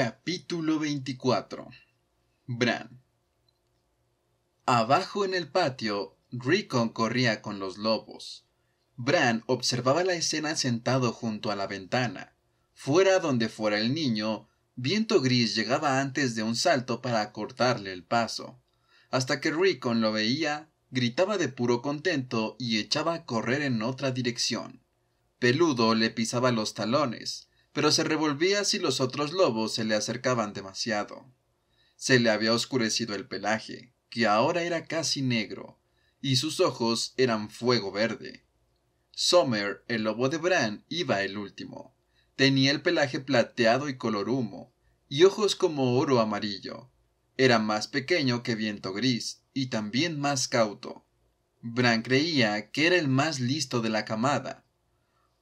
Capítulo 24 Bran Abajo en el patio, Rickon corría con los lobos. Bran observaba la escena sentado junto a la ventana. Fuera donde fuera el niño, Viento Gris llegaba antes de un salto para acortarle el paso. Hasta que Rickon lo veía, gritaba de puro contento y echaba a correr en otra dirección. Peludo le pisaba los talones, pero se revolvía si los otros lobos se le acercaban demasiado. Se le había oscurecido el pelaje, que ahora era casi negro, y sus ojos eran fuego verde. Sommer, el lobo de Bran, iba el último. Tenía el pelaje plateado y color humo, y ojos como oro amarillo. Era más pequeño que Viento Gris, y también más cauto. Bran creía que era el más listo de la camada,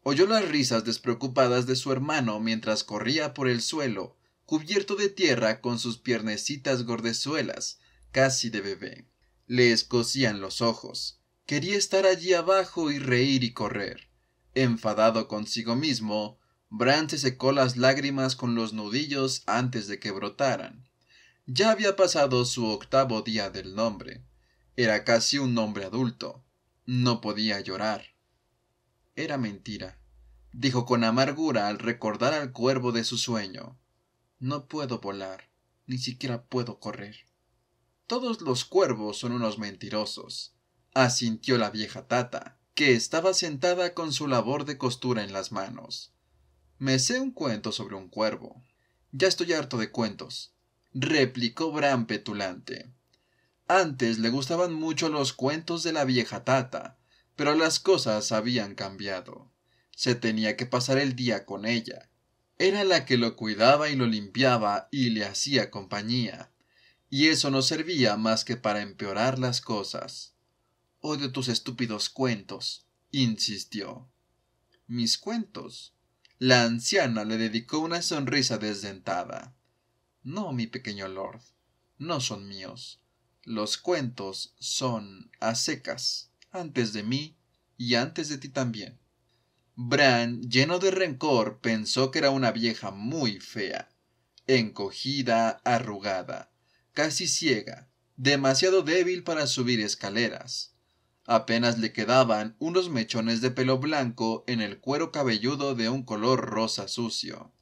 oyó las risas despreocupadas de su hermano mientras corría por el suelo, cubierto de tierra con sus piernecitas gordezuelas, casi de bebé. Le escocían los ojos. Quería estar allí abajo y reír y correr. Enfadado consigo mismo, Bran se secó las lágrimas con los nudillos antes de que brotaran. Ya había pasado su octavo día del nombre. Era casi un hombre adulto. No podía llorar era mentira, dijo con amargura al recordar al cuervo de su sueño. No puedo volar, ni siquiera puedo correr. Todos los cuervos son unos mentirosos, asintió la vieja tata, que estaba sentada con su labor de costura en las manos. Me sé un cuento sobre un cuervo. Ya estoy harto de cuentos, replicó Bram petulante. Antes le gustaban mucho los cuentos de la vieja tata, pero las cosas habían cambiado. Se tenía que pasar el día con ella. Era la que lo cuidaba y lo limpiaba y le hacía compañía. Y eso no servía más que para empeorar las cosas. Odio oh, tus estúpidos cuentos, insistió. Mis cuentos. La anciana le dedicó una sonrisa desdentada. No, mi pequeño lord, no son míos. Los cuentos son a secas antes de mí y antes de ti también. Bran, lleno de rencor, pensó que era una vieja muy fea, encogida, arrugada, casi ciega, demasiado débil para subir escaleras. Apenas le quedaban unos mechones de pelo blanco en el cuero cabelludo de un color rosa sucio.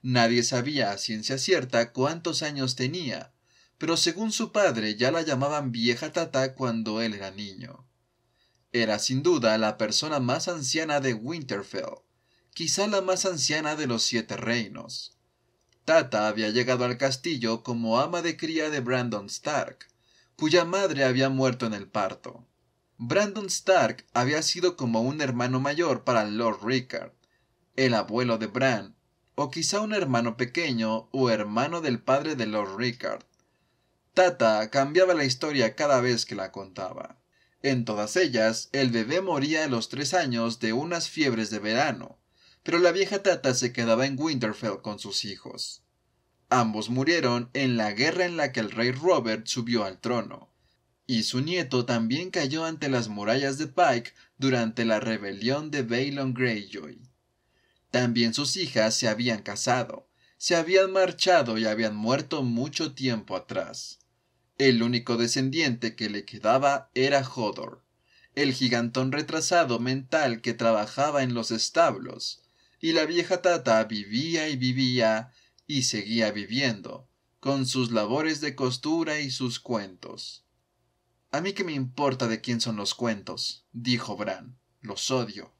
Nadie sabía a ciencia cierta cuántos años tenía, pero según su padre ya la llamaban vieja tata cuando él era niño. Era sin duda la persona más anciana de Winterfell, quizá la más anciana de los siete reinos. Tata había llegado al castillo como ama de cría de Brandon Stark, cuya madre había muerto en el parto. Brandon Stark había sido como un hermano mayor para Lord Rickard, el abuelo de Bran, o quizá un hermano pequeño o hermano del padre de Lord Rickard. Tata cambiaba la historia cada vez que la contaba. En todas ellas, el bebé moría a los tres años de unas fiebres de verano, pero la vieja tata se quedaba en Winterfell con sus hijos. Ambos murieron en la guerra en la que el rey Robert subió al trono, y su nieto también cayó ante las murallas de Pike durante la rebelión de Balon Greyjoy. También sus hijas se habían casado, se habían marchado y habían muerto mucho tiempo atrás. El único descendiente que le quedaba era Hodor, el gigantón retrasado mental que trabajaba en los establos, y la vieja tata vivía y vivía y seguía viviendo, con sus labores de costura y sus cuentos. A mí que me importa de quién son los cuentos, dijo Bran, los odio.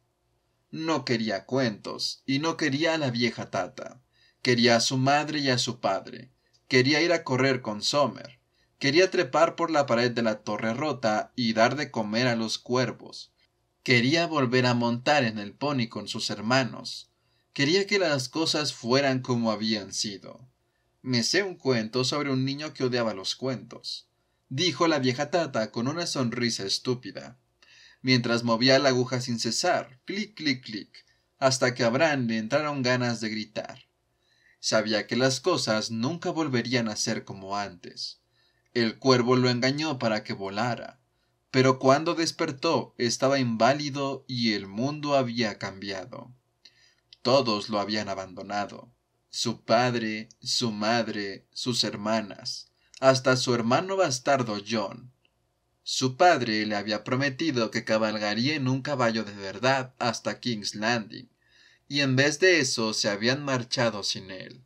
No quería cuentos, y no quería a la vieja tata. Quería a su madre y a su padre. Quería ir a correr con Somer. Quería trepar por la pared de la torre rota y dar de comer a los cuervos. Quería volver a montar en el pony con sus hermanos. Quería que las cosas fueran como habían sido. Me sé un cuento sobre un niño que odiaba los cuentos, dijo la vieja tata con una sonrisa estúpida, mientras movía la aguja sin cesar, clic, clic, clic, hasta que a Bran le entraron ganas de gritar. Sabía que las cosas nunca volverían a ser como antes el cuervo lo engañó para que volara, pero cuando despertó estaba inválido y el mundo había cambiado. Todos lo habían abandonado, su padre, su madre, sus hermanas, hasta su hermano bastardo John. Su padre le había prometido que cabalgaría en un caballo de verdad hasta King's Landing, y en vez de eso se habían marchado sin él.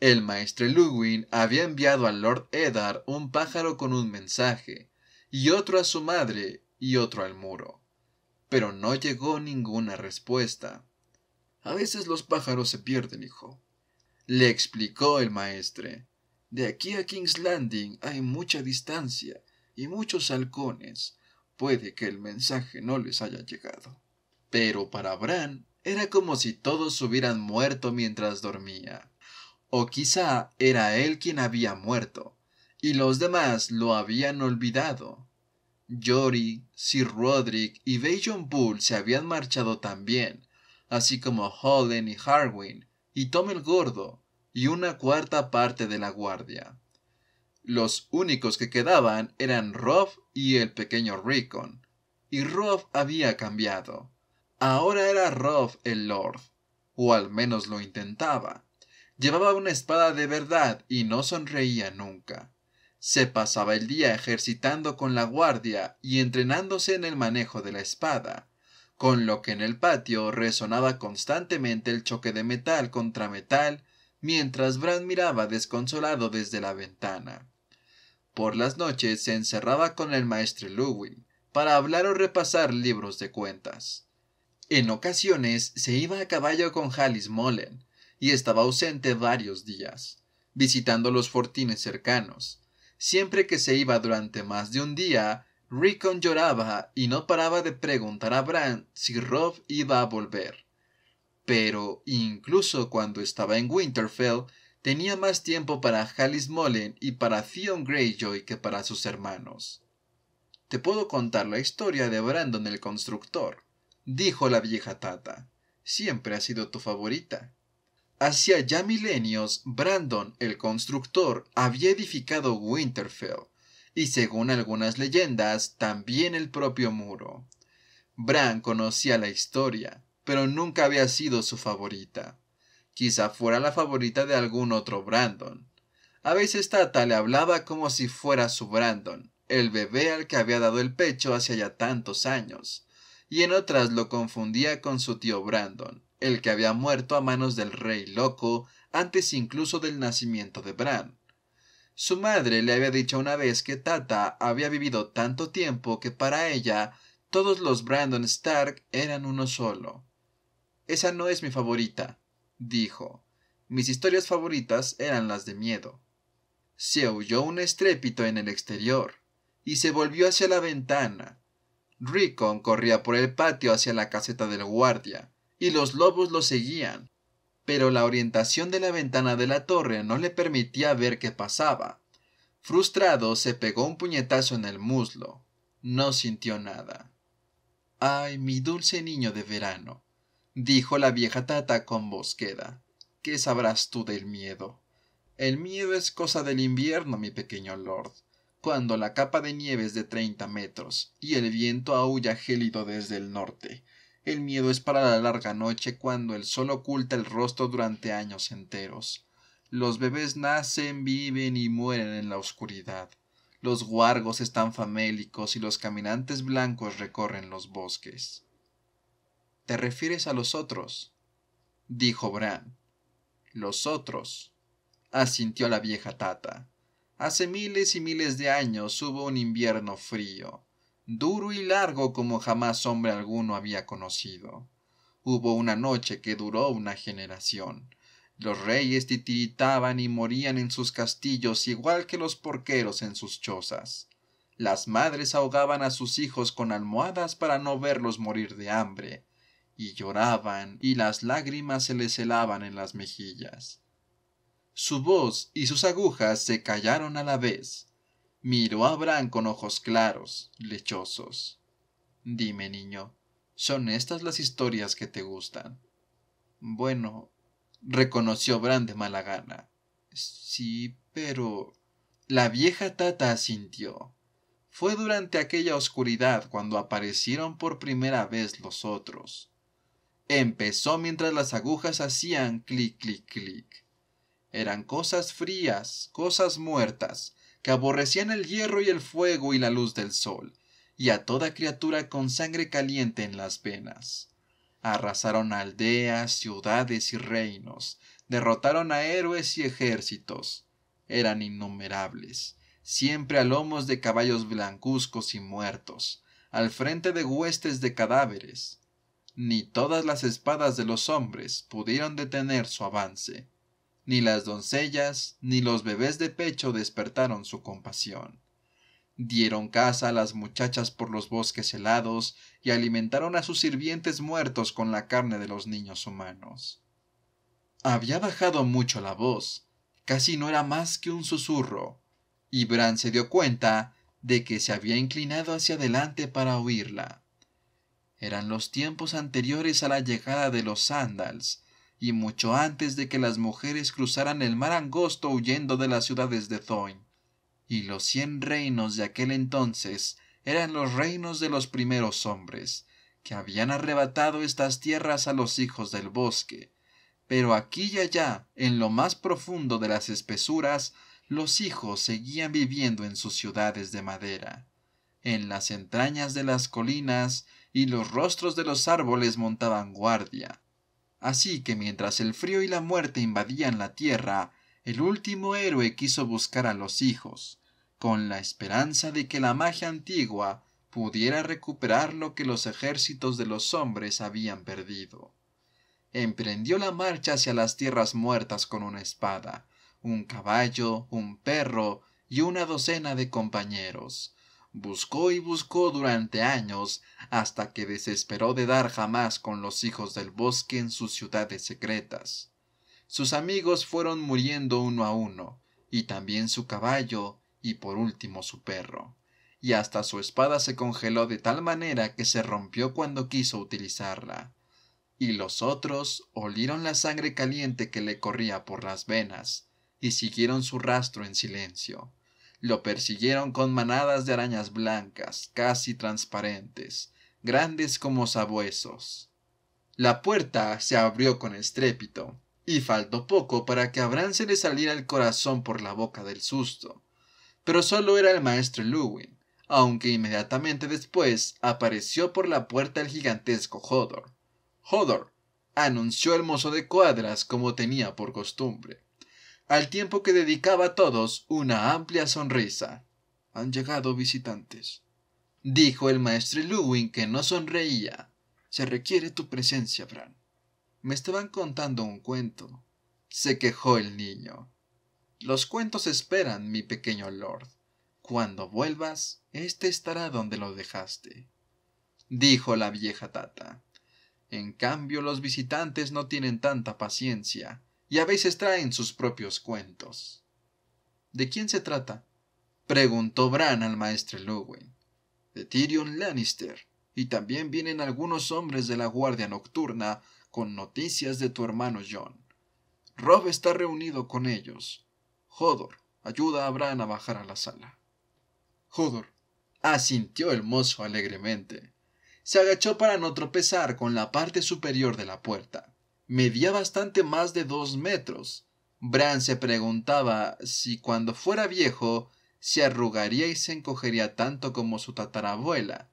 El maestre Luwin había enviado al Lord Eddard un pájaro con un mensaje, y otro a su madre, y otro al muro. Pero no llegó ninguna respuesta. A veces los pájaros se pierden, hijo. Le explicó el maestre. De aquí a King's Landing hay mucha distancia y muchos halcones. Puede que el mensaje no les haya llegado. Pero para Bran era como si todos hubieran muerto mientras dormía o quizá era él quien había muerto, y los demás lo habían olvidado. Jory, Sir Roderick y Bajon Bull se habían marchado también, así como Holden y Harwin, y Tom el Gordo, y una cuarta parte de la guardia. Los únicos que quedaban eran Rob y el pequeño Rickon, y Rolf había cambiado. Ahora era Rof el Lord, o al menos lo intentaba, Llevaba una espada de verdad y no sonreía nunca. Se pasaba el día ejercitando con la guardia y entrenándose en el manejo de la espada, con lo que en el patio resonaba constantemente el choque de metal contra metal, mientras Brad miraba desconsolado desde la ventana. Por las noches se encerraba con el maestro Lewin para hablar o repasar libros de cuentas. En ocasiones se iba a caballo con Halis y estaba ausente varios días, visitando los fortines cercanos. Siempre que se iba durante más de un día, Rickon lloraba y no paraba de preguntar a Brand si Rob iba a volver. Pero incluso cuando estaba en Winterfell, tenía más tiempo para Hallis y para Theon Greyjoy que para sus hermanos. Te puedo contar la historia de Brandon el Constructor, dijo la vieja tata. Siempre ha sido tu favorita. Hacia ya milenios, Brandon el constructor había edificado Winterfell y según algunas leyendas, también el propio muro. Bran conocía la historia, pero nunca había sido su favorita. Quizá fuera la favorita de algún otro Brandon. A veces Tata le hablaba como si fuera su Brandon, el bebé al que había dado el pecho hace ya tantos años, y en otras lo confundía con su tío Brandon, el que había muerto a manos del rey loco antes incluso del nacimiento de Bran. Su madre le había dicho una vez que Tata había vivido tanto tiempo que para ella todos los Brandon Stark eran uno solo. Esa no es mi favorita, dijo. Mis historias favoritas eran las de miedo. Se oyó un estrépito en el exterior, y se volvió hacia la ventana. Rickon corría por el patio hacia la caseta del guardia y los lobos lo seguían, pero la orientación de la ventana de la torre no le permitía ver qué pasaba. Frustrado, se pegó un puñetazo en el muslo. No sintió nada. Ay, mi dulce niño de verano, dijo la vieja tata con voz queda. ¿Qué sabrás tú del miedo? El miedo es cosa del invierno, mi pequeño lord, cuando la capa de nieve es de treinta metros y el viento aúlla gélido desde el norte el miedo es para la larga noche cuando el sol oculta el rostro durante años enteros. Los bebés nacen, viven y mueren en la oscuridad. Los guargos están famélicos y los caminantes blancos recorren los bosques. ¿Te refieres a los otros? dijo Bran. Los otros, asintió la vieja tata. Hace miles y miles de años hubo un invierno frío duro y largo como jamás hombre alguno había conocido. Hubo una noche que duró una generación. Los reyes titiritaban y morían en sus castillos igual que los porqueros en sus chozas. Las madres ahogaban a sus hijos con almohadas para no verlos morir de hambre, y lloraban, y las lágrimas se les helaban en las mejillas. Su voz y sus agujas se callaron a la vez. Miró a Bran con ojos claros, lechosos. Dime, niño, ¿son estas las historias que te gustan? Bueno, reconoció Bran de mala gana. Sí, pero. La vieja tata asintió. Fue durante aquella oscuridad cuando aparecieron por primera vez los otros. Empezó mientras las agujas hacían clic, clic, clic. Eran cosas frías, cosas muertas, que aborrecían el hierro y el fuego y la luz del sol, y a toda criatura con sangre caliente en las venas. Arrasaron aldeas, ciudades y reinos, derrotaron a héroes y ejércitos. Eran innumerables, siempre a lomos de caballos blancuzcos y muertos, al frente de huestes de cadáveres. Ni todas las espadas de los hombres pudieron detener su avance ni las doncellas ni los bebés de pecho despertaron su compasión. Dieron caza a las muchachas por los bosques helados y alimentaron a sus sirvientes muertos con la carne de los niños humanos. Había bajado mucho la voz, casi no era más que un susurro, y Bran se dio cuenta de que se había inclinado hacia adelante para oírla. Eran los tiempos anteriores a la llegada de los Sandals, y mucho antes de que las mujeres cruzaran el mar angosto huyendo de las ciudades de Zoin. Y los cien reinos de aquel entonces eran los reinos de los primeros hombres, que habían arrebatado estas tierras a los hijos del bosque. Pero aquí y allá, en lo más profundo de las espesuras, los hijos seguían viviendo en sus ciudades de madera. En las entrañas de las colinas y los rostros de los árboles montaban guardia, Así que mientras el frío y la muerte invadían la tierra, el último héroe quiso buscar a los hijos, con la esperanza de que la magia antigua pudiera recuperar lo que los ejércitos de los hombres habían perdido. Emprendió la marcha hacia las tierras muertas con una espada, un caballo, un perro y una docena de compañeros, Buscó y buscó durante años hasta que desesperó de dar jamás con los hijos del bosque en sus ciudades secretas. Sus amigos fueron muriendo uno a uno, y también su caballo, y por último su perro. Y hasta su espada se congeló de tal manera que se rompió cuando quiso utilizarla. Y los otros olieron la sangre caliente que le corría por las venas, y siguieron su rastro en silencio. Lo persiguieron con manadas de arañas blancas, casi transparentes, grandes como sabuesos. La puerta se abrió con estrépito, y faltó poco para que a se le saliera el corazón por la boca del susto. Pero solo era el maestro Lewin, aunque inmediatamente después apareció por la puerta el gigantesco Hodor. Hodor anunció el mozo de cuadras como tenía por costumbre al tiempo que dedicaba a todos una amplia sonrisa. Han llegado visitantes. Dijo el maestro Lewin que no sonreía. Se requiere tu presencia, Fran. Me estaban contando un cuento. Se quejó el niño. Los cuentos esperan, mi pequeño lord. Cuando vuelvas, éste estará donde lo dejaste. Dijo la vieja tata. En cambio, los visitantes no tienen tanta paciencia y a veces traen sus propios cuentos. ¿De quién se trata? preguntó Bran al maestre Lowen. De Tyrion Lannister. Y también vienen algunos hombres de la Guardia Nocturna con noticias de tu hermano John. Rob está reunido con ellos. Hodor, ayuda a Bran a bajar a la sala. Hodor asintió el mozo alegremente. Se agachó para no tropezar con la parte superior de la puerta medía bastante más de dos metros. Bran se preguntaba si cuando fuera viejo se arrugaría y se encogería tanto como su tatarabuela.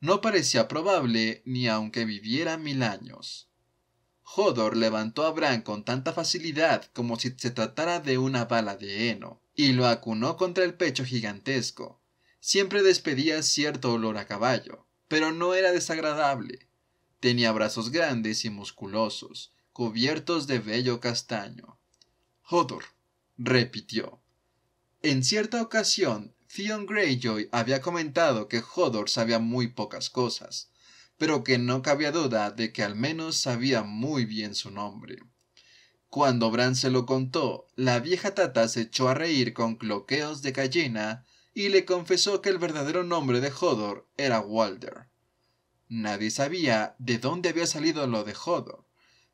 No parecía probable ni aunque viviera mil años. Hodor levantó a Bran con tanta facilidad como si se tratara de una bala de heno, y lo acunó contra el pecho gigantesco. Siempre despedía cierto olor a caballo, pero no era desagradable. Tenía brazos grandes y musculosos, cubiertos de vello castaño. Hodor, repitió. En cierta ocasión, Theon Greyjoy había comentado que Hodor sabía muy pocas cosas, pero que no cabía duda de que al menos sabía muy bien su nombre. Cuando Bran se lo contó, la vieja tata se echó a reír con cloqueos de gallina y le confesó que el verdadero nombre de Hodor era Walder. Nadie sabía de dónde había salido lo de Hodor,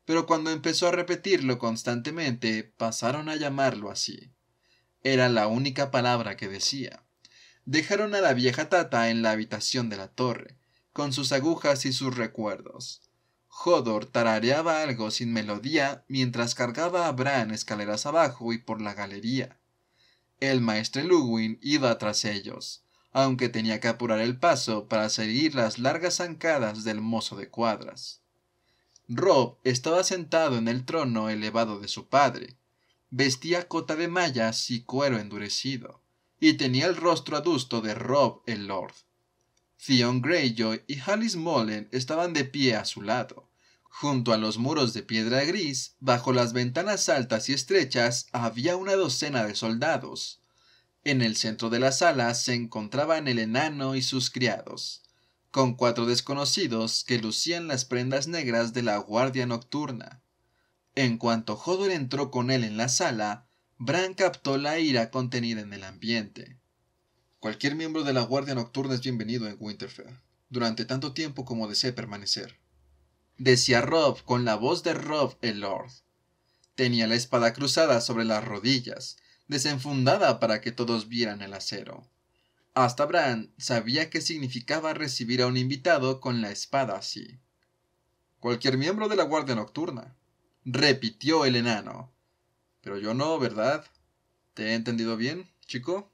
pero cuando empezó a repetirlo constantemente, pasaron a llamarlo así. Era la única palabra que decía. Dejaron a la vieja tata en la habitación de la torre, con sus agujas y sus recuerdos. Hodor tarareaba algo sin melodía mientras cargaba a Bran escaleras abajo y por la galería. El maestre Luwin iba tras ellos aunque tenía que apurar el paso para seguir las largas zancadas del mozo de cuadras. Rob estaba sentado en el trono elevado de su padre. Vestía cota de mallas y cuero endurecido, y tenía el rostro adusto de Rob el Lord. Theon Greyjoy y Halis Molen estaban de pie a su lado. Junto a los muros de piedra gris, bajo las ventanas altas y estrechas, había una docena de soldados, en el centro de la sala se encontraban el enano y sus criados, con cuatro desconocidos que lucían las prendas negras de la guardia nocturna. En cuanto Hodor entró con él en la sala, Bran captó la ira contenida en el ambiente. Cualquier miembro de la Guardia Nocturna es bienvenido en Winterfell, durante tanto tiempo como desee permanecer. Decía Rob con la voz de Rob el Lord. Tenía la espada cruzada sobre las rodillas, desenfundada para que todos vieran el acero. Hasta Bran sabía qué significaba recibir a un invitado con la espada así. Cualquier miembro de la Guardia Nocturna, repitió el enano. Pero yo no, ¿verdad? ¿Te he entendido bien, chico?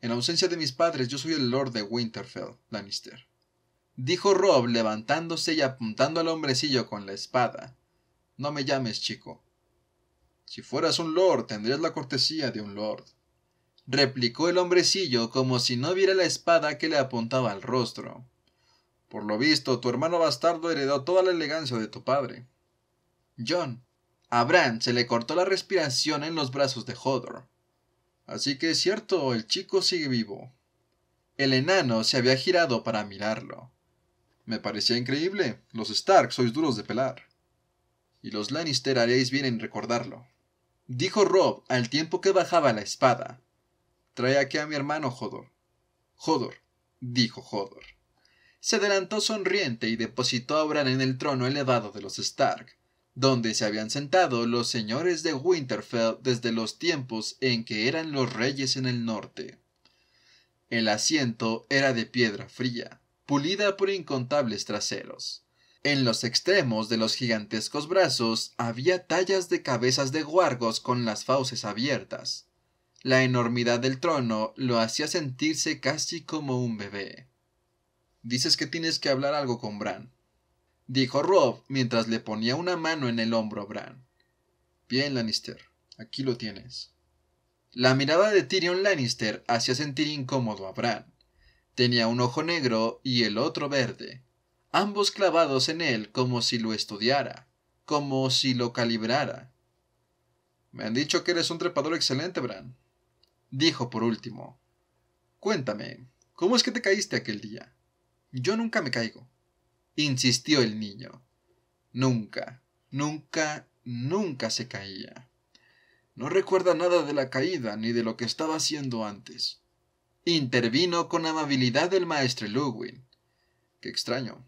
En ausencia de mis padres, yo soy el Lord de Winterfell, Lannister. Dijo Rob levantándose y apuntando al hombrecillo con la espada. No me llames chico, si fueras un lord, tendrías la cortesía de un lord. Replicó el hombrecillo como si no viera la espada que le apuntaba al rostro. Por lo visto, tu hermano bastardo heredó toda la elegancia de tu padre. John, a se le cortó la respiración en los brazos de Hodor. Así que es cierto, el chico sigue vivo. El enano se había girado para mirarlo. Me parecía increíble. Los Stark sois duros de pelar. Y los Lannister haréis bien en recordarlo. Dijo Rob al tiempo que bajaba la espada. Trae aquí a mi hermano Jodor. Jodor, dijo Jodor. Se adelantó sonriente y depositó a Bran en el trono elevado de los Stark, donde se habían sentado los señores de Winterfell desde los tiempos en que eran los reyes en el norte. El asiento era de piedra fría, pulida por incontables traseros. En los extremos de los gigantescos brazos había tallas de cabezas de guargos con las fauces abiertas. La enormidad del trono lo hacía sentirse casi como un bebé. Dices que tienes que hablar algo con Bran, dijo Rob mientras le ponía una mano en el hombro a Bran. Bien, Lannister, aquí lo tienes. La mirada de Tyrion Lannister hacía sentir incómodo a Bran. Tenía un ojo negro y el otro verde, ambos clavados en él como si lo estudiara, como si lo calibrara. Me han dicho que eres un trepador excelente, Bran. Dijo por último. Cuéntame, ¿cómo es que te caíste aquel día? Yo nunca me caigo. Insistió el niño. Nunca, nunca, nunca se caía. No recuerda nada de la caída ni de lo que estaba haciendo antes. Intervino con amabilidad el maestro Ludwig. Qué extraño.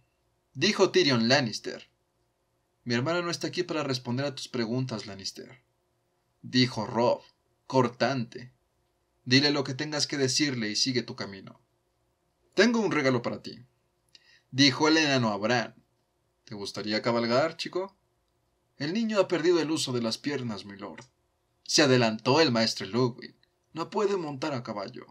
Dijo Tyrion Lannister. Mi hermana no está aquí para responder a tus preguntas, Lannister. Dijo Rob, cortante. Dile lo que tengas que decirle y sigue tu camino. Tengo un regalo para ti. Dijo el enano Abraham. ¿Te gustaría cabalgar, chico? El niño ha perdido el uso de las piernas, mi lord. Se adelantó el maestro Ludwig. No puede montar a caballo.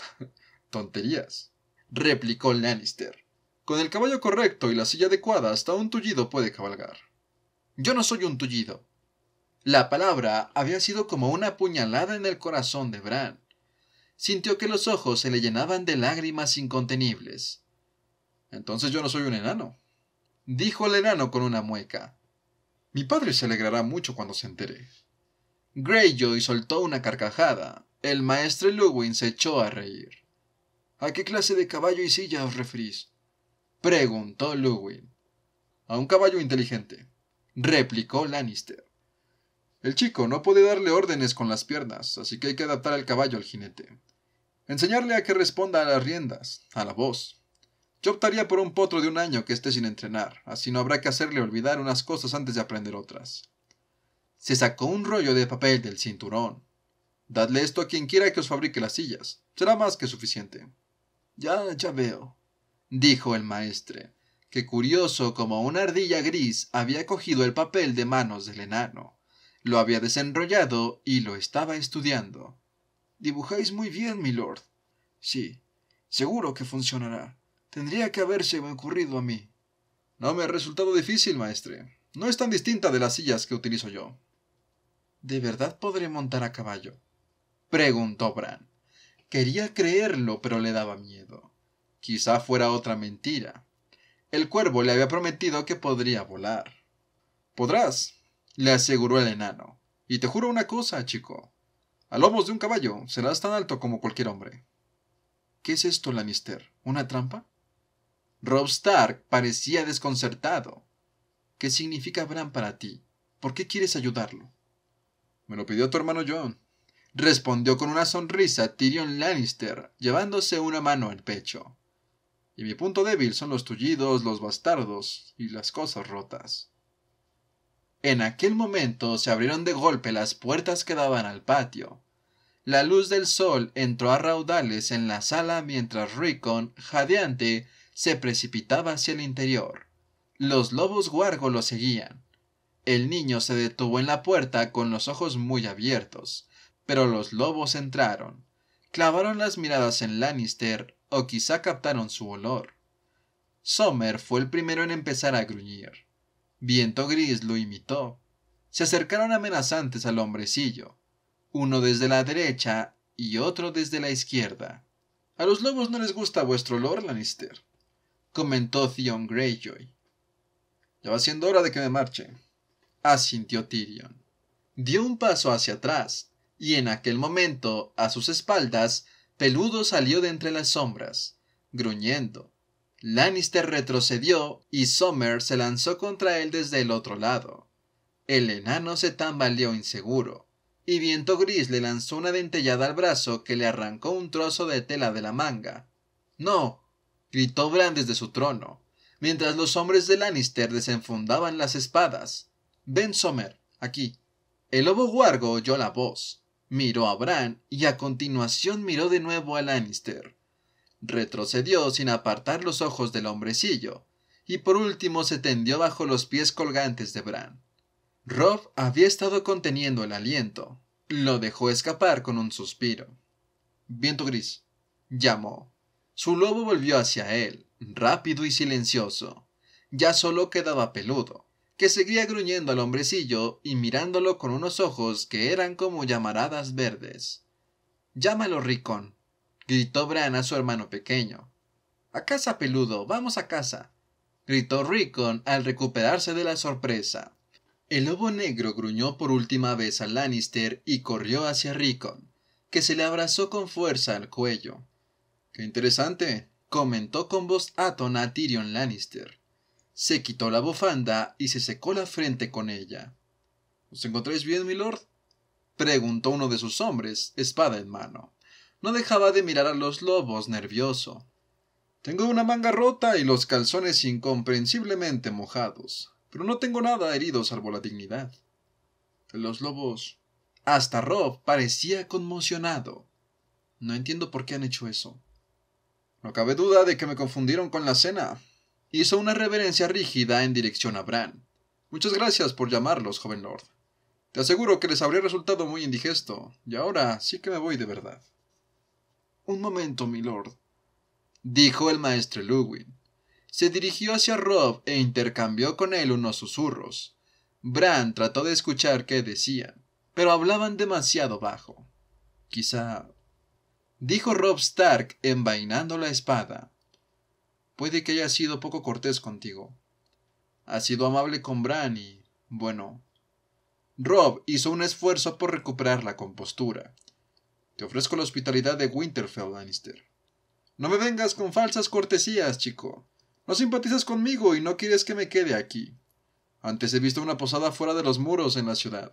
Tonterías, replicó Lannister. Con el caballo correcto y la silla adecuada, hasta un tullido puede cabalgar. Yo no soy un tullido. La palabra había sido como una puñalada en el corazón de Bran. Sintió que los ojos se le llenaban de lágrimas incontenibles. Entonces yo no soy un enano, dijo el enano con una mueca. Mi padre se alegrará mucho cuando se entere. Greyjoy soltó una carcajada. El maestro Lewin se echó a reír. ¿A qué clase de caballo y silla os referís? Preguntó Ludwig. A un caballo inteligente, replicó Lannister. El chico no puede darle órdenes con las piernas, así que hay que adaptar al caballo al jinete. Enseñarle a que responda a las riendas, a la voz. Yo optaría por un potro de un año que esté sin entrenar, así no habrá que hacerle olvidar unas cosas antes de aprender otras. Se sacó un rollo de papel del cinturón. Dadle esto a quien quiera que os fabrique las sillas. Será más que suficiente. Ya, ya veo, dijo el maestre, que curioso como una ardilla gris había cogido el papel de manos del enano, lo había desenrollado y lo estaba estudiando. Dibujáis muy bien, milord. Sí, seguro que funcionará. Tendría que haberse ocurrido a mí. No me ha resultado difícil, maestre. No es tan distinta de las sillas que utilizo yo. ¿De verdad podré montar a caballo? preguntó Bran. Quería creerlo, pero le daba miedo. Quizá fuera otra mentira. El cuervo le había prometido que podría volar. Podrás, le aseguró el enano. Y te juro una cosa, chico. A lomos de un caballo serás tan alto como cualquier hombre. ¿Qué es esto, Lannister? ¿Una trampa? Rob Stark parecía desconcertado. ¿Qué significa Bran para ti? ¿Por qué quieres ayudarlo? Me lo pidió tu hermano John. Respondió con una sonrisa Tyrion Lannister, llevándose una mano al pecho y mi punto débil son los tullidos, los bastardos y las cosas rotas. En aquel momento se abrieron de golpe las puertas que daban al patio. La luz del sol entró a raudales en la sala mientras Ricon, jadeante, se precipitaba hacia el interior. Los lobos guargo lo seguían. El niño se detuvo en la puerta con los ojos muy abiertos, pero los lobos entraron. Clavaron las miradas en Lannister, quizá captaron su olor. Sommer fue el primero en empezar a gruñir. Viento Gris lo imitó. Se acercaron amenazantes al hombrecillo, uno desde la derecha y otro desde la izquierda. A los lobos no les gusta vuestro olor, Lannister, comentó Theon Greyjoy. Ya va siendo hora de que me marche, asintió Tyrion. Dio un paso hacia atrás, y en aquel momento, a sus espaldas, Peludo salió de entre las sombras, gruñendo. Lannister retrocedió y Sommer se lanzó contra él desde el otro lado. El enano se tambaleó inseguro, y Viento Gris le lanzó una dentellada al brazo que le arrancó un trozo de tela de la manga. ¡No! gritó Bran desde su trono, mientras los hombres de Lannister desenfundaban las espadas. Ven, Sommer, aquí. El lobo guargo oyó la voz, miró a Bran y a continuación miró de nuevo a Lannister. Retrocedió sin apartar los ojos del hombrecillo y por último se tendió bajo los pies colgantes de Bran. Rob había estado conteniendo el aliento. Lo dejó escapar con un suspiro. Viento gris. llamó. Su lobo volvió hacia él, rápido y silencioso. Ya solo quedaba peludo que seguía gruñendo al hombrecillo y mirándolo con unos ojos que eran como llamaradas verdes. Llámalo Ricón, gritó Bran a su hermano pequeño. A casa, peludo, vamos a casa, gritó Ricon al recuperarse de la sorpresa. El lobo negro gruñó por última vez a Lannister y corrió hacia Ricon, que se le abrazó con fuerza al cuello. Qué interesante, comentó con voz átona Tyrion Lannister se quitó la bufanda y se secó la frente con ella. ¿Os encontráis bien, milord? preguntó uno de sus hombres, espada en mano. No dejaba de mirar a los lobos nervioso. Tengo una manga rota y los calzones incomprensiblemente mojados, pero no tengo nada herido salvo la dignidad. los lobos. Hasta Rob parecía conmocionado. No entiendo por qué han hecho eso. No cabe duda de que me confundieron con la cena, Hizo una reverencia rígida en dirección a Bran. Muchas gracias por llamarlos, joven lord. Te aseguro que les habría resultado muy indigesto, y ahora sí que me voy de verdad. Un momento, mi lord, dijo el maestro Lewin. Se dirigió hacia Rob e intercambió con él unos susurros. Bran trató de escuchar qué decían, pero hablaban demasiado bajo. Quizá. dijo Rob Stark envainando la espada. Puede que haya sido poco cortés contigo. Ha sido amable con Bran y... bueno. Rob hizo un esfuerzo por recuperar la compostura. Te ofrezco la hospitalidad de Winterfell, Lannister. No me vengas con falsas cortesías, chico. No simpatizas conmigo y no quieres que me quede aquí. Antes he visto una posada fuera de los muros en la ciudad.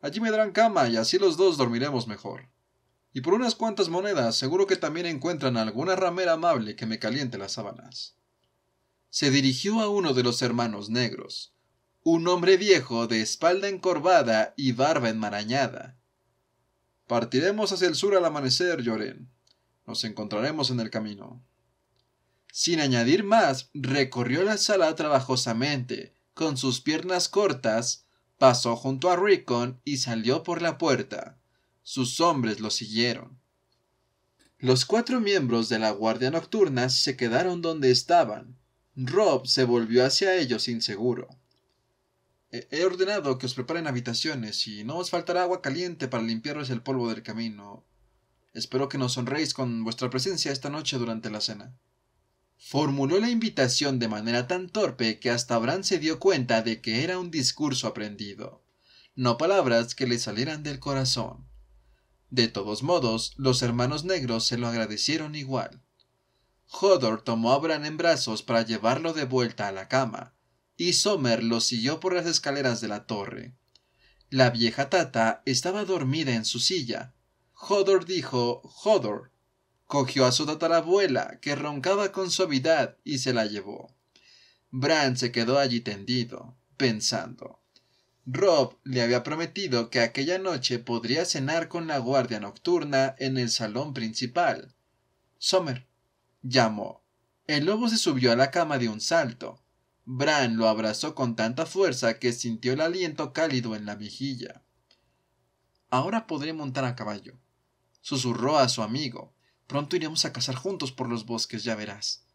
Allí me darán cama y así los dos dormiremos mejor y por unas cuantas monedas seguro que también encuentran alguna ramera amable que me caliente las sábanas. Se dirigió a uno de los hermanos negros, un hombre viejo de espalda encorvada y barba enmarañada. Partiremos hacia el sur al amanecer, Lloren. Nos encontraremos en el camino. Sin añadir más, recorrió la sala trabajosamente, con sus piernas cortas, pasó junto a Ricon y salió por la puerta sus hombres lo siguieron. Los cuatro miembros de la Guardia Nocturna se quedaron donde estaban. Rob se volvió hacia ellos inseguro. He ordenado que os preparen habitaciones y no os faltará agua caliente para limpiaros el polvo del camino. Espero que nos honréis con vuestra presencia esta noche durante la cena. Formuló la invitación de manera tan torpe que hasta Bran se dio cuenta de que era un discurso aprendido, no palabras que le salieran del corazón. De todos modos, los hermanos negros se lo agradecieron igual. Hodor tomó a Bran en brazos para llevarlo de vuelta a la cama, y Somer lo siguió por las escaleras de la torre. La vieja tata estaba dormida en su silla. Hodor dijo Hodor. Cogió a su tatarabuela, que roncaba con suavidad, y se la llevó. Bran se quedó allí tendido, pensando. Rob le había prometido que aquella noche podría cenar con la guardia nocturna en el salón principal. Sommer. llamó. El lobo se subió a la cama de un salto. Bran lo abrazó con tanta fuerza que sintió el aliento cálido en la mejilla. Ahora podré montar a caballo, susurró a su amigo. Pronto iremos a cazar juntos por los bosques, ya verás.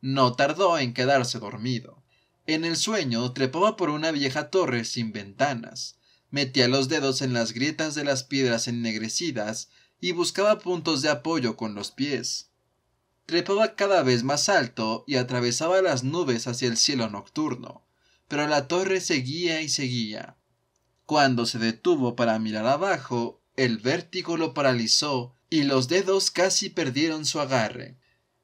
No tardó en quedarse dormido. En el sueño trepaba por una vieja torre sin ventanas, metía los dedos en las grietas de las piedras ennegrecidas y buscaba puntos de apoyo con los pies. Trepaba cada vez más alto y atravesaba las nubes hacia el cielo nocturno, pero la torre seguía y seguía. Cuando se detuvo para mirar abajo, el vértigo lo paralizó y los dedos casi perdieron su agarre.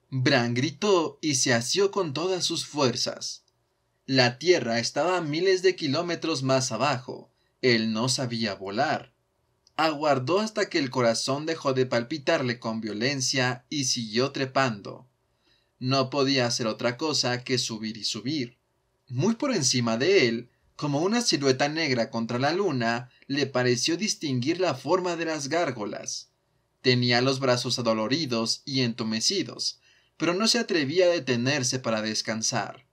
Bran gritó y se asió con todas sus fuerzas. La Tierra estaba miles de kilómetros más abajo. Él no sabía volar. Aguardó hasta que el corazón dejó de palpitarle con violencia y siguió trepando. No podía hacer otra cosa que subir y subir. Muy por encima de él, como una silueta negra contra la luna, le pareció distinguir la forma de las gárgolas. Tenía los brazos adoloridos y entumecidos, pero no se atrevía a detenerse para descansar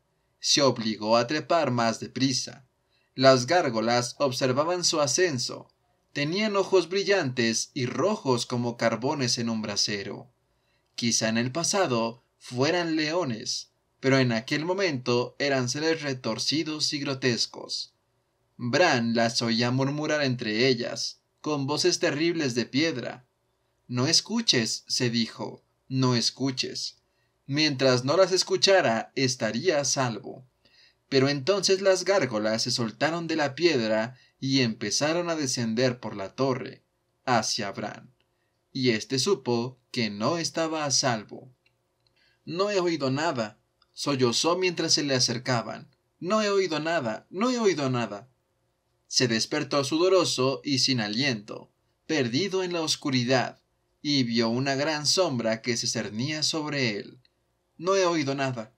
se obligó a trepar más deprisa. Las gárgolas observaban su ascenso. Tenían ojos brillantes y rojos como carbones en un brasero. Quizá en el pasado fueran leones, pero en aquel momento eran seres retorcidos y grotescos. Bran las oía murmurar entre ellas, con voces terribles de piedra. No escuches, se dijo, no escuches. Mientras no las escuchara, estaría a salvo. Pero entonces las gárgolas se soltaron de la piedra y empezaron a descender por la torre, hacia Abraham. Y éste supo que no estaba a salvo. No he oído nada, sollozó mientras se le acercaban. No he oído nada, no he oído nada. Se despertó sudoroso y sin aliento, perdido en la oscuridad, y vio una gran sombra que se cernía sobre él. No he oído nada,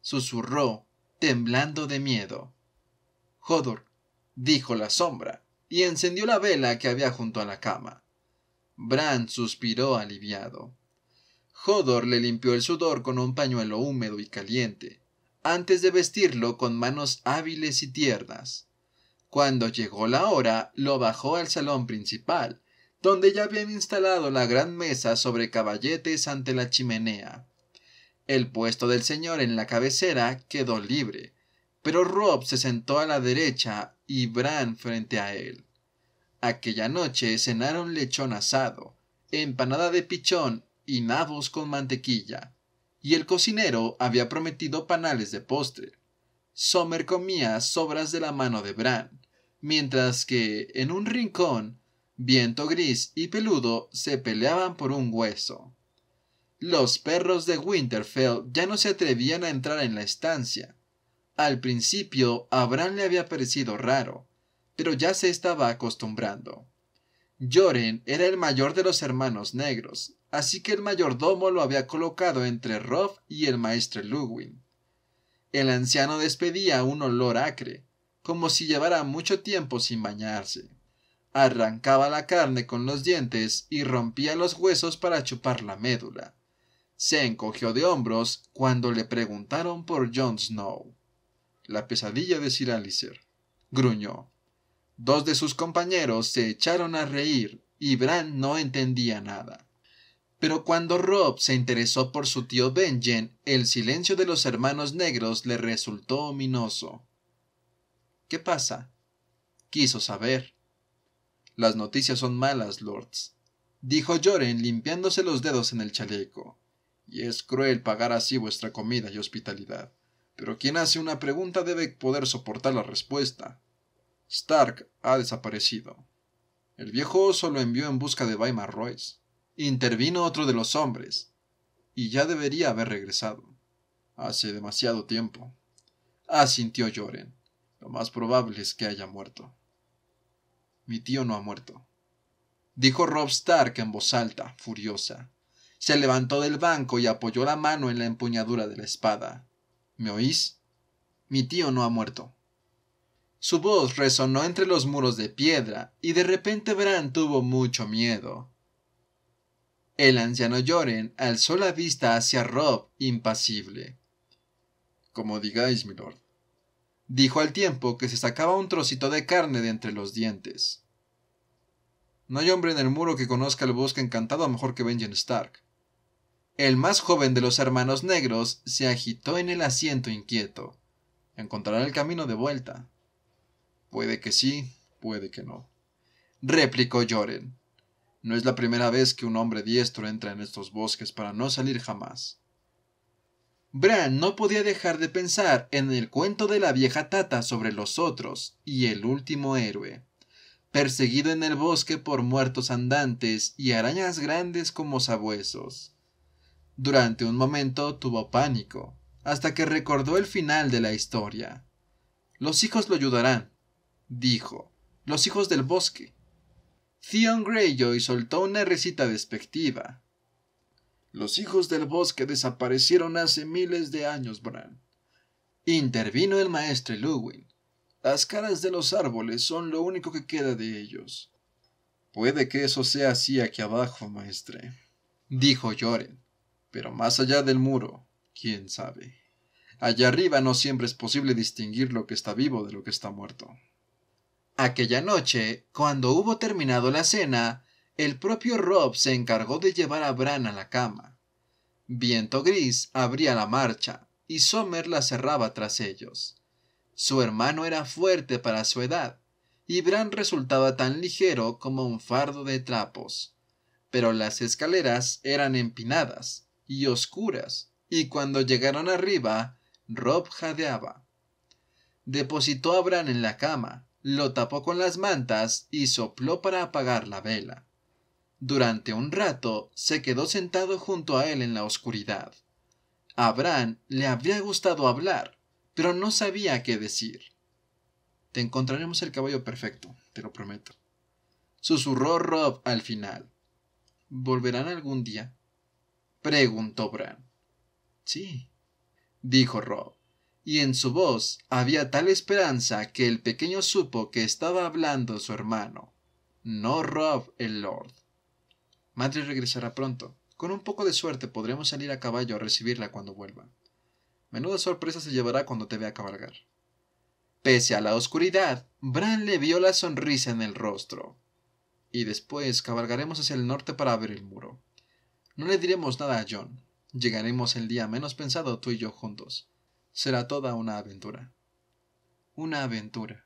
susurró, temblando de miedo. Jodor, dijo la sombra, y encendió la vela que había junto a la cama. Bran suspiró aliviado. Jodor le limpió el sudor con un pañuelo húmedo y caliente, antes de vestirlo con manos hábiles y tiernas. Cuando llegó la hora, lo bajó al salón principal, donde ya habían instalado la gran mesa sobre caballetes ante la chimenea. El puesto del señor en la cabecera quedó libre, pero Rob se sentó a la derecha y Bran frente a él. Aquella noche cenaron lechón asado, empanada de pichón y nabos con mantequilla, y el cocinero había prometido panales de postre. Sommer comía sobras de la mano de Bran, mientras que, en un rincón, Viento Gris y Peludo se peleaban por un hueso. Los perros de Winterfell ya no se atrevían a entrar en la estancia. Al principio, a le había parecido raro, pero ya se estaba acostumbrando. Joren era el mayor de los hermanos negros, así que el mayordomo lo había colocado entre Ruff y el maestro Ludwig. El anciano despedía un olor acre, como si llevara mucho tiempo sin bañarse. Arrancaba la carne con los dientes y rompía los huesos para chupar la médula se encogió de hombros cuando le preguntaron por Jon Snow. La pesadilla de Sir Alicer. Gruñó. Dos de sus compañeros se echaron a reír y Bran no entendía nada. Pero cuando Rob se interesó por su tío Benjen, el silencio de los hermanos negros le resultó ominoso. ¿Qué pasa? Quiso saber. Las noticias son malas, lords, dijo Joren limpiándose los dedos en el chaleco y es cruel pagar así vuestra comida y hospitalidad. Pero quien hace una pregunta debe poder soportar la respuesta. Stark ha desaparecido. El viejo oso lo envió en busca de Weimar Royce. Intervino otro de los hombres, y ya debería haber regresado. Hace demasiado tiempo. Asintió Lloren. Lo más probable es que haya muerto. Mi tío no ha muerto. Dijo Rob Stark en voz alta, furiosa se levantó del banco y apoyó la mano en la empuñadura de la espada. ¿Me oís? Mi tío no ha muerto. Su voz resonó entre los muros de piedra, y de repente Bran tuvo mucho miedo. El anciano Lloren alzó la vista hacia Rob, impasible. Como digáis, milord. Dijo al tiempo que se sacaba un trocito de carne de entre los dientes. No hay hombre en el muro que conozca el bosque encantado mejor que Benjen Stark. El más joven de los hermanos negros se agitó en el asiento inquieto. ¿Encontrará el camino de vuelta? Puede que sí, puede que no. Replicó Lloren. No es la primera vez que un hombre diestro entra en estos bosques para no salir jamás. Bran no podía dejar de pensar en el cuento de la vieja tata sobre los otros y el último héroe, perseguido en el bosque por muertos andantes y arañas grandes como sabuesos. Durante un momento tuvo pánico, hasta que recordó el final de la historia. Los hijos lo ayudarán, dijo, los hijos del bosque. Theon Greyjoy soltó una recita despectiva. Los hijos del bosque desaparecieron hace miles de años, Bran. Intervino el maestro luwin Las caras de los árboles son lo único que queda de ellos. Puede que eso sea así aquí abajo, maestre, dijo Lloret. Pero más allá del muro, quién sabe. Allá arriba no siempre es posible distinguir lo que está vivo de lo que está muerto. Aquella noche, cuando hubo terminado la cena, el propio Rob se encargó de llevar a Bran a la cama. Viento Gris abría la marcha y Sommer la cerraba tras ellos. Su hermano era fuerte para su edad, y Bran resultaba tan ligero como un fardo de trapos. Pero las escaleras eran empinadas, y oscuras, y cuando llegaron arriba, Rob jadeaba. Depositó a Bran en la cama, lo tapó con las mantas y sopló para apagar la vela. Durante un rato se quedó sentado junto a él en la oscuridad. A le había gustado hablar, pero no sabía qué decir. Te encontraremos el caballo perfecto, te lo prometo. Susurró Rob al final. ¿Volverán algún día? preguntó Bran. Sí, dijo Rob, y en su voz había tal esperanza que el pequeño supo que estaba hablando su hermano, no Rob el Lord. Madre regresará pronto. Con un poco de suerte podremos salir a caballo a recibirla cuando vuelva. Menuda sorpresa se llevará cuando te vea cabalgar. Pese a la oscuridad, Bran le vio la sonrisa en el rostro. Y después cabalgaremos hacia el norte para ver el muro. No le diremos nada a John. Llegaremos el día menos pensado tú y yo juntos. Será toda una aventura. Una aventura.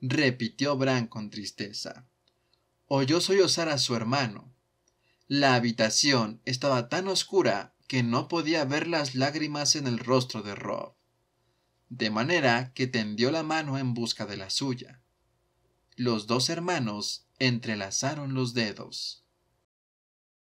Repitió Bran con tristeza. Oyó sollozar a su hermano. La habitación estaba tan oscura que no podía ver las lágrimas en el rostro de Rob. De manera que tendió la mano en busca de la suya. Los dos hermanos entrelazaron los dedos.